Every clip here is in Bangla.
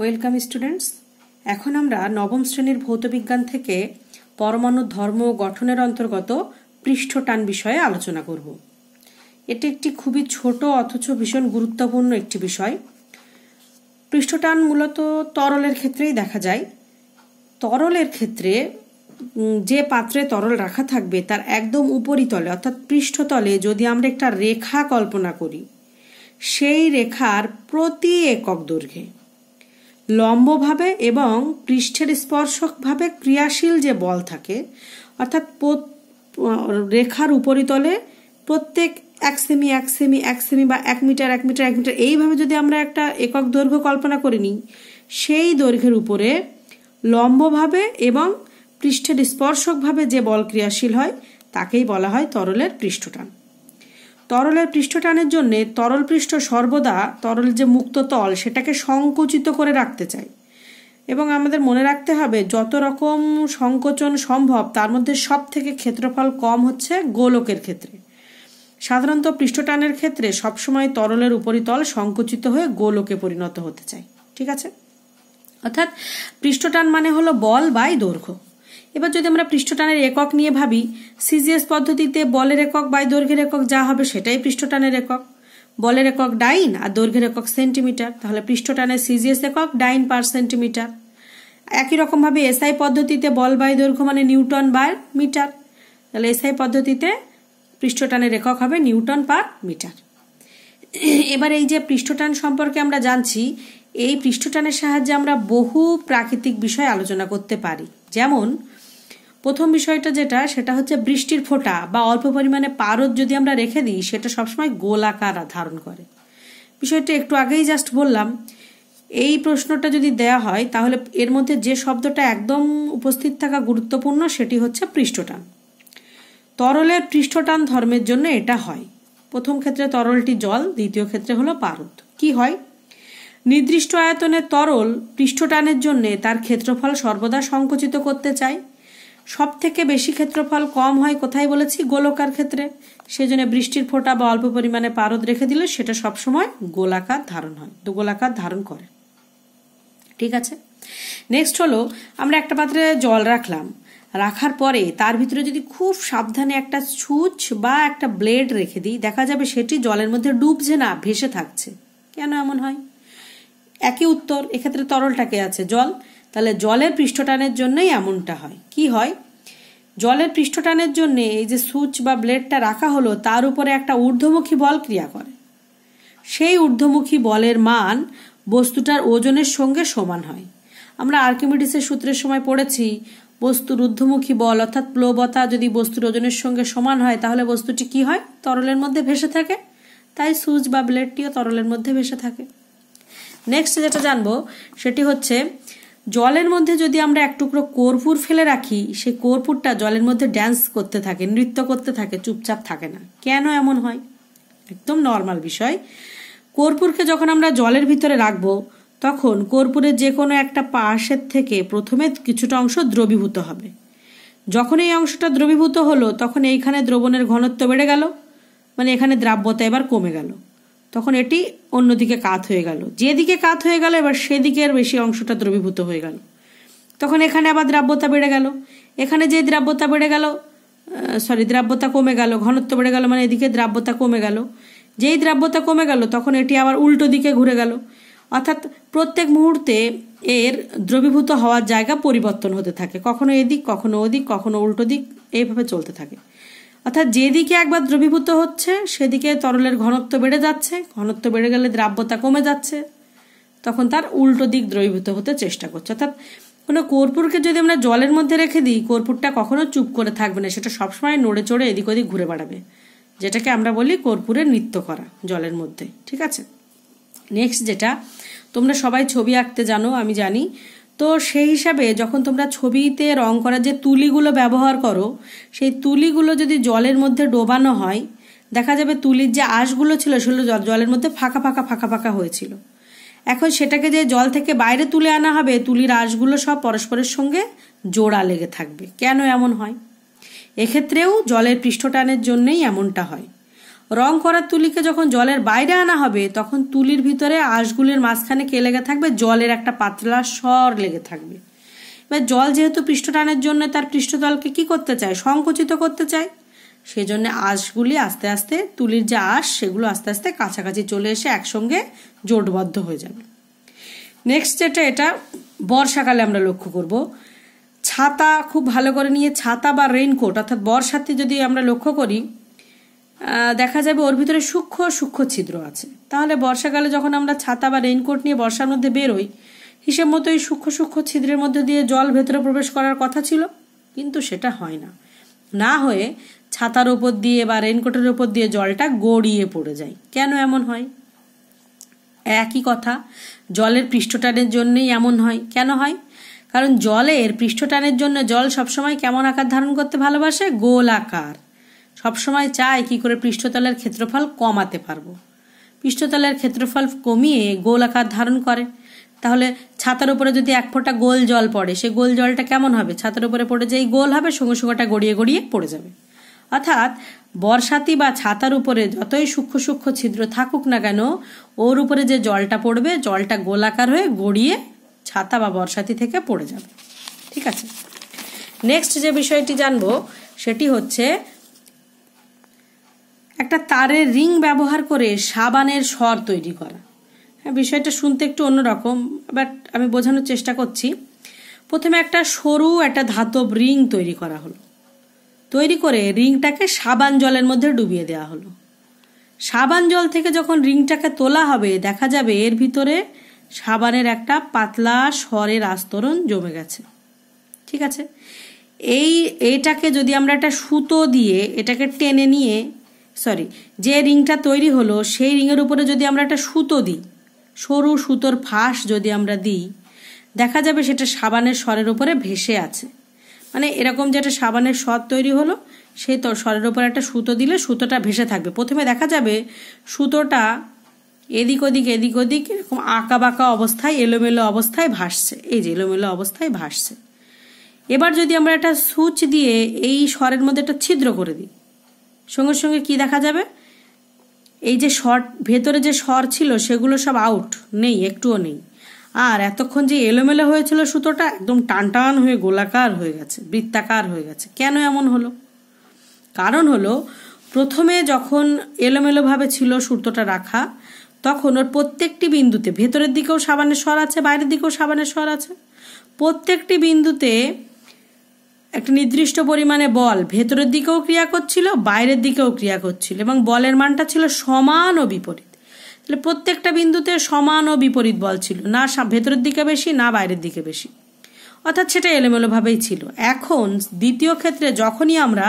ওয়েলকাম স্টুডেন্টস এখন আমরা নবম শ্রেণীর ভৌতবিজ্ঞান থেকে পরমাণু ধর্ম গঠনের অন্তর্গত পৃষ্ঠটান বিষয়ে আলোচনা করব এটি একটি খুবই ছোট অথচ ভীষণ গুরুত্বপূর্ণ একটি বিষয় পৃষ্ঠটান মূলত তরলের ক্ষেত্রেই দেখা যায় তরলের ক্ষেত্রে যে পাত্রে তরল রাখা থাকবে তার একদম উপরিতলে অর্থাৎ পৃষ্ঠতলে যদি আমরা একটা রেখা কল্পনা করি সেই রেখার প্রতি একক দৈর্ঘ্যে লম্বভাবে এবং পৃষ্ঠের স্পর্শকভাবে ক্রিয়াশীল যে বল থাকে অর্থাৎ রেখার উপরিতলে প্রত্যেক এক সেমি এক সেমি এক সেমি বা এক মিটার এক মিটার এক মিটার এইভাবে যদি আমরা একটা একক দৈর্ঘ্য কল্পনা করে নিই সেই দৈর্ঘ্যের উপরে লম্বভাবে এবং পৃষ্ঠের স্পর্শকভাবে যে বল ক্রিয়াশীল হয় তাকেই বলা হয় তরলের পৃষ্ঠটান তরলের পৃষ্ঠটানের জন্য তরল পৃষ্ঠ সর্বদা তরল যে মুক্ত তল সেটাকে সংকুচিত করে রাখতে চাই এবং আমাদের মনে রাখতে হবে যত রকম সংকোচন সম্ভব তার মধ্যে সব থেকে ক্ষেত্রফল কম হচ্ছে গোলকের ক্ষেত্রে সাধারণত পৃষ্ঠটানের ক্ষেত্রে সবসময় তরলের উপরিতল সংকুচিত হয়ে গোলকে পরিণত হতে চায় ঠিক আছে অর্থাৎ পৃষ্ঠটান মানে হলো বল বাই দৈর্ঘ্য এবার যদি আমরা পৃষ্ঠটানের একক নিয়ে ভাবি সিজিএস পদ্ধতিতে বলের একক বা দৈর্ঘ্যের একক যা হবে সেটাই পৃষ্ঠটানের একক বলের একক ডাইন আর দৈর্ঘ্যের একক সেন্টিমিটার তাহলে পৃষ্ঠটানের সিজিএস একক ডাইন পার সেন্টিমিটার একই রকমভাবে এসআই পদ্ধতিতে বল বাই দৈর্ঘ্য মানে নিউটন বার মিটার তাহলে এসআই পদ্ধতিতে পৃষ্ঠটানের একক হবে নিউটন পার মিটার এবার এই যে পৃষ্ঠটান সম্পর্কে আমরা জানছি এই পৃষ্ঠটানের সাহায্যে আমরা বহু প্রাকৃতিক বিষয় আলোচনা করতে পারি যেমন প্রথম বিষয়টা যেটা সেটা হচ্ছে বৃষ্টির ফোঁটা বা অল্প পরিমাণে পারদ যদি আমরা রেখে দিই সেটা সবসময় গোলাকার ধারণ করে বিষয়টা একটু আগেই জাস্ট বললাম এই প্রশ্নটা যদি দেয়া হয় তাহলে এর মধ্যে যে শব্দটা একদম উপস্থিত থাকা গুরুত্বপূর্ণ সেটি হচ্ছে পৃষ্ঠটান তরলের পৃষ্ঠটান ধর্মের জন্য এটা হয় প্রথম ক্ষেত্রে তরলটি জল দ্বিতীয় ক্ষেত্রে হলো পারদ কি হয় নির্দিষ্ট আয়তনে তরল পৃষ্ঠটানের জন্য তার ক্ষেত্রফল সর্বদা সংকুচিত করতে চায় সব থেকে বেশি ক্ষেত্রফল কম হয় কোথায় বলেছি গোলকার ক্ষেত্রে সেই জন্য বৃষ্টির ফোঁটা বা অল্প পরিমাণে পারদ রেখে দিলে সেটা সবসময় গোলাকার ধারণ হয় তো গোলাকার ধারণ করে ঠিক আছে নেক্সট হলো আমরা একটা পাত্রে জল রাখলাম রাখার পরে তার ভিতরে যদি খুব সাবধানে একটা ছুচ বা একটা ব্লেড রেখে দিই দেখা যাবে সেটি জলের মধ্যে ডুবছে না ভেসে থাকছে কেন এমন হয় একই উত্তর এক্ষেত্রে তরলটাকে আছে জল তাহলে জলের পৃষ্ঠটানের জন্যই এমনটা হয় কি হয় জলের পৃষ্ঠটানের জন্যে এই যে সুচ বা ব্লেডটা রাখা হলো তার উপরে একটা ঊর্ধ্বমুখী বল ক্রিয়া করে সেই ঊর্ধ্বমুখী বলের মান বস্তুটার ওজনের সঙ্গে সমান হয় আমরা আর্কিমিডিসের সূত্রের সময় পড়েছি বস্তুর ঊর্ধ্বমুখী বল অর্থাৎ প্লবতা যদি বস্তুর ওজনের সঙ্গে সমান হয় তাহলে বস্তুটি কি হয় তরলের মধ্যে ভেসে থাকে তাই সুচ বা ব্লেডটিও তরলের মধ্যে ভেসে থাকে নেক্সট যেটা জানবো সেটি হচ্ছে জলের মধ্যে যদি আমরা এক টুকরো কর্পূর ফেলে রাখি সেই কর্পূরটা জলের মধ্যে ড্যান্স করতে থাকে নৃত্য করতে থাকে চুপচাপ থাকে না কেন এমন হয় একদম নর্মাল বিষয় কর্পূরকে যখন আমরা জলের ভিতরে রাখবো তখন কর্পূরের যে কোনো একটা পাশের থেকে প্রথমে কিছুটা অংশ দ্রবীভূত হবে যখন এই অংশটা দ্রবীভূত হলো তখন এইখানে দ্রবণের ঘনত্ব বেড়ে গেল মানে এখানে দ্রাব্যতা এবার কমে গেল তখন এটি অন্যদিকে কাত হয়ে গেল যেদিকে কাত হয়ে গেল এবার সেদিকের বেশি অংশটা দ্রবীভূত হয়ে গেল তখন এখানে আবার দ্রাব্যতা বেড়ে গেল এখানে যে দ্রাব্যতা বেড়ে গেল সরি দ্রাব্যতা কমে গেল ঘনত্ব বেড়ে গেল মানে এদিকে দ্রাব্যতা কমে গেল যেই দ্রাব্যতা কমে গেল তখন এটি আবার উল্টো দিকে ঘুরে গেল অর্থাৎ প্রত্যেক মুহূর্তে এর দ্রবীভূত হওয়ার জায়গা পরিবর্তন হতে থাকে কখনো এদিক কখনো ওদিক কখনো উল্টো দিক এইভাবে চলতে থাকে অর্থাৎ যেদিকে একবার দ্রবীভূত হচ্ছে সেদিকে তরলের ঘনত্ব বেড়ে যাচ্ছে ঘনত্ব বেড়ে গেলে দ্রাব্যতা কমে যাচ্ছে তখন তার উল্টো দিক দ্রবীভূত হতে চেষ্টা করছে অর্থাৎ কোনো কর্পূরকে যদি আমরা জলের মধ্যে রেখে দিই কর্পূরটা কখনো চুপ করে থাকবে না সেটা সবসময় নড়ে চড়ে এদিক ওদিক ঘুরে বেড়াবে যেটাকে আমরা বলি কর্পূরে নৃত্য করা জলের মধ্যে ঠিক আছে নেক্সট যেটা তোমরা সবাই ছবি আঁকতে জানো আমি জানি তো সেই হিসাবে যখন তোমরা ছবিতে রং করার যে তুলিগুলো ব্যবহার করো সেই তুলিগুলো যদি জলের মধ্যে ডোবানো হয় দেখা যাবে তুলির যে আঁশগুলো ছিল সেগুলো জলের মধ্যে ফাঁকা ফাঁকা ফাঁকা ফাঁকা হয়েছিল এখন সেটাকে যে জল থেকে বাইরে তুলে আনা হবে তুলির আঁশগুলো সব পরস্পরের সঙ্গে জোড়া লেগে থাকবে কেন এমন হয় এক্ষেত্রেও জলের পৃষ্ঠটানের জন্যই এমনটা হয় রং করার তুলিকে যখন জলের বাইরে আনা হবে তখন তুলির ভিতরে আঁশগুলির মাঝখানে কে লেগে থাকবে জলের একটা পাতলা স্বর লেগে থাকবে এবার জল যেহেতু পৃষ্ঠটানের জন্য তার পৃষ্ঠতলকে কি করতে চায় সংকুচিত করতে চায় সেজন্য আঁশগুলি আস্তে আস্তে তুলির যে আঁশ সেগুলো আস্তে আস্তে কাছাকাছি চলে এসে একসঙ্গে জোটবদ্ধ হয়ে যাবে নেক্সট যেটা এটা বর্ষাকালে আমরা লক্ষ্য করব ছাতা খুব ভালো করে নিয়ে ছাতা বা রেইনকোট অর্থাৎ বর্ষাতে যদি আমরা লক্ষ্য করি দেখা যাবে ওর ভিতরে সূক্ষ্ম সূক্ষ্ম ছিদ্র আছে তাহলে বর্ষাকালে যখন আমরা ছাতা বা রেইনকোট নিয়ে বর্ষার মধ্যে বেরোই হিসেব মতো এই সূক্ষ্ম সূক্ষ্ম ছিদ্রের মধ্যে দিয়ে জল ভেতরে প্রবেশ করার কথা ছিল কিন্তু সেটা হয় না না হয়ে ছাতার ওপর দিয়ে বা রেইনকোটের ওপর দিয়ে জলটা গড়িয়ে পড়ে যায় কেন এমন হয় একই কথা জলের পৃষ্ঠটানের জন্যেই এমন হয় কেন হয় কারণ জলের পৃষ্ঠটানের জন্য জল সবসময় কেমন আকার ধারণ করতে ভালোবাসে গোল আকার সবসময় চায় কি করে পৃষ্ঠতলের ক্ষেত্রফল কমাতে পারবো পৃষ্ঠতলের ক্ষেত্রফল কমিয়ে গোল আকার ধারণ করে তাহলে ছাতার উপরে যদি এক ফোঁটা গোল জল পড়ে সে গোল জলটা কেমন হবে ছাতার উপরে পড়ে যেই গোল হবে সঙ্গে সঙ্গেটা গড়িয়ে গড়িয়ে পড়ে যাবে অর্থাৎ বর্ষাতি বা ছাতার উপরে যতই সূক্ষ্ম সূক্ষ্ম ছিদ্র থাকুক না কেন ওর উপরে যে জলটা পড়বে জলটা গোলাকার হয়ে গড়িয়ে ছাতা বা বর্ষাতি থেকে পড়ে যাবে ঠিক আছে নেক্সট যে বিষয়টি জানবো সেটি হচ্ছে একটা তারের রিং ব্যবহার করে সাবানের স্বর তৈরি করা হ্যাঁ বিষয়টা শুনতে একটু অন্যরকম বাট আমি বোঝানোর চেষ্টা করছি প্রথমে একটা সরু একটা ধাতব রিং তৈরি করা হলো তৈরি করে রিংটাকে সাবান জলের মধ্যে ডুবিয়ে দেওয়া হলো সাবান জল থেকে যখন রিংটাকে তোলা হবে দেখা যাবে এর ভিতরে সাবানের একটা পাতলা স্বরের আস্তরণ জমে গেছে ঠিক আছে এই এটাকে যদি আমরা একটা সুতো দিয়ে এটাকে টেনে নিয়ে সরি যে রিংটা তৈরি হলো সেই রিংয়ের উপরে যদি আমরা একটা সুতো দিই সরু সুতোর ফাঁস যদি আমরা দিই দেখা যাবে সেটা সাবানের স্বরের উপরে ভেসে আছে মানে এরকম যে একটা সাবানের স্বর তৈরি হলো সেই তো স্বরের উপরে একটা সুতো দিলে সুতোটা ভেসে থাকবে প্রথমে দেখা যাবে সুতোটা এদিক ওদিক এদিক ওদিক এরকম আঁকা বাঁকা অবস্থায় এলোমেলো অবস্থায় ভাসছে এই যে এলোমেলো অবস্থায় ভাসছে এবার যদি আমরা একটা সুচ দিয়ে এই স্বরের মধ্যে একটা ছিদ্র করে দিই সঙ্গে সঙ্গে কি দেখা যাবে এই যে শর্ট ভেতরে যে স্বর ছিল সেগুলো সব আউট নেই একটুও নেই আর এতক্ষণ যে এলোমেলো হয়েছিল সুতোটা একদম টানটান হয়ে গোলাকার হয়ে গেছে বৃত্তাকার হয়ে গেছে কেন এমন হলো কারণ হলো প্রথমে যখন এলোমেলোভাবে ছিল সুতোটা রাখা তখন ওর প্রত্যেকটি বিন্দুতে ভেতরের দিকেও সাবানের স্বর আছে বাইরের দিকেও সাবানের স্বর আছে প্রত্যেকটি বিন্দুতে একটা নির্দিষ্ট পরিমাণে বল ভেতরের দিকেও ক্রিয়া করছিল বাইরের দিকেও ক্রিয়া করছিল এবং বলের মানটা ছিল সমান ও বিপরীত তাহলে প্রত্যেকটা বিন্দুতে সমান ও বিপরীত বল ছিল না ভেতরের দিকে বেশি না বাইরের দিকে বেশি অর্থাৎ সেটা এলোমেলোভাবেই ছিল এখন দ্বিতীয় ক্ষেত্রে যখনই আমরা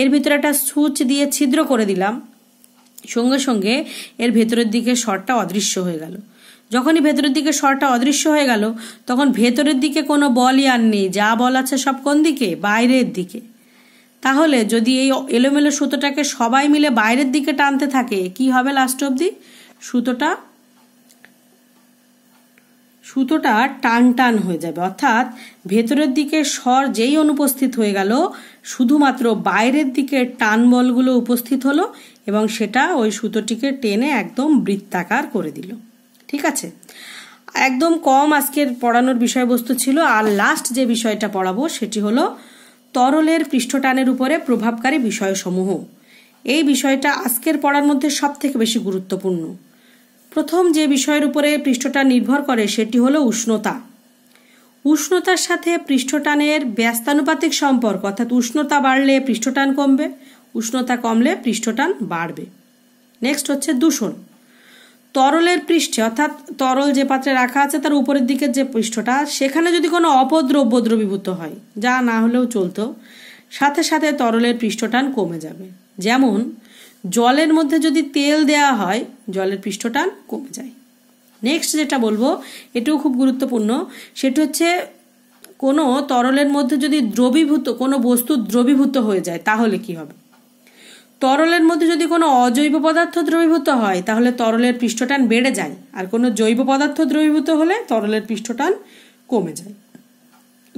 এর ভিতরে একটা সুচ দিয়ে ছিদ্র করে দিলাম সঙ্গে সঙ্গে এর ভেতরের দিকে শটটা অদৃশ্য হয়ে গেল যখনই ভেতরের দিকে স্বরটা অদৃশ্য হয়ে গেল তখন ভেতরের দিকে কোনো বলই আর নেই যা বল আছে সব কোন দিকে বাইরের দিকে তাহলে যদি এই এলোমেলো সুতোটাকে সবাই মিলে বাইরের দিকে টানতে থাকে কি হবে লাস্ট অবধি সুতোটা সুতোটা টান টান হয়ে যাবে অর্থাৎ ভেতরের দিকে স্বর যেই অনুপস্থিত হয়ে গেল শুধুমাত্র বাইরের দিকে টান বলগুলো উপস্থিত হলো এবং সেটা ওই সুতোটিকে টেনে একদম বৃত্তাকার করে দিল ঠিক আছে একদম কম আজকের পড়ানোর বিষয়বস্তু ছিল আর লাস্ট যে বিষয়টা পড়াবো সেটি হল তরলের পৃষ্ঠটানের উপরে প্রভাবকারী বিষয়সমূহ এই বিষয়টা আজকের পড়ার মধ্যে সব থেকে বেশি গুরুত্বপূর্ণ প্রথম যে বিষয়ের উপরে পৃষ্ঠটা নির্ভর করে সেটি হলো উষ্ণতা উষ্ণতার সাথে পৃষ্ঠটানের ব্যস্তানুপাতিক সম্পর্ক অর্থাৎ উষ্ণতা বাড়লে পৃষ্ঠটান কমবে উষ্ণতা কমলে পৃষ্ঠটান বাড়বে নেক্সট হচ্ছে দূষণ তরলের পৃষ্ঠে অর্থাৎ তরল যে পাত্রে রাখা আছে তার উপরের দিকের যে পৃষ্ঠটা সেখানে যদি কোনো অপদ্রব্য দ্রবীভূত হয় যা না হলেও চলতো সাথে সাথে তরলের পৃষ্ঠটান কমে যাবে যেমন জলের মধ্যে যদি তেল দেয়া হয় জলের পৃষ্ঠটান কমে যায় নেক্সট যেটা বলবো এটাও খুব গুরুত্বপূর্ণ সেটা হচ্ছে কোনো তরলের মধ্যে যদি দ্রবীভূত কোনো বস্তু দ্রবীভূত হয়ে যায় তাহলে কি হবে তরলের মধ্যে যদি কোনো অজৈব পদার্থ দ্রবীভূত হয় তাহলে তরলের পৃষ্ঠটান বেড়ে যায় আর কোনো জৈব পদার্থ দ্রবীভূত হলে তরলের পৃষ্ঠটান কমে যায়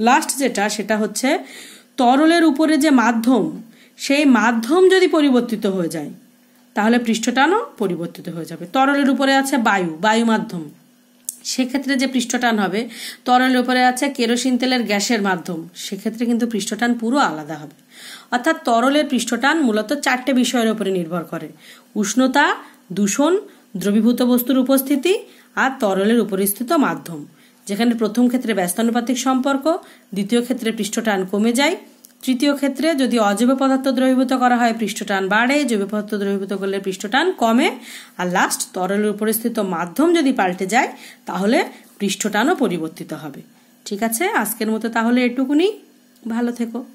লাস্ট যেটা সেটা হচ্ছে তরলের উপরে যে মাধ্যম সেই মাধ্যম যদি পরিবর্তিত হয়ে যায় তাহলে পৃষ্ঠটানও পরিবর্তিত হয়ে যাবে তরলের উপরে আছে বায়ু বায়ু মাধ্যম সেক্ষেত্রে যে পৃষ্ঠটান হবে তরলের উপরে আছে কেরোসিন তেলের গ্যাসের মাধ্যম সেক্ষেত্রে কিন্তু পৃষ্ঠটান পুরো আলাদা হবে অর্থাৎ তরলের পৃষ্ঠটান মূলত চারটে বিষয়ের উপরে নির্ভর করে উষ্ণতা দূষণ দ্রবীভূত বস্তুর উপস্থিতি আর তরলের উপরিস্থিত মাধ্যম যেখানে প্রথম ক্ষেত্রে ব্যস্তানুপাতিক সম্পর্ক দ্বিতীয় ক্ষেত্রে পৃষ্ঠটান কমে যায় তৃতীয় ক্ষেত্রে যদি অজৈব পদার্থ দ্রবীভূত করা হয় পৃষ্ঠটান বাড়ে জৈব পদার্থ দ্রবীভূত করলে পৃষ্ঠটান কমে আর লাস্ট তরলের উপরিস্থিত মাধ্যম যদি পাল্টে যায় তাহলে পৃষ্ঠটানও পরিবর্তিত হবে ঠিক আছে আজকের মতো তাহলে এটুকুনি ভালো থেকো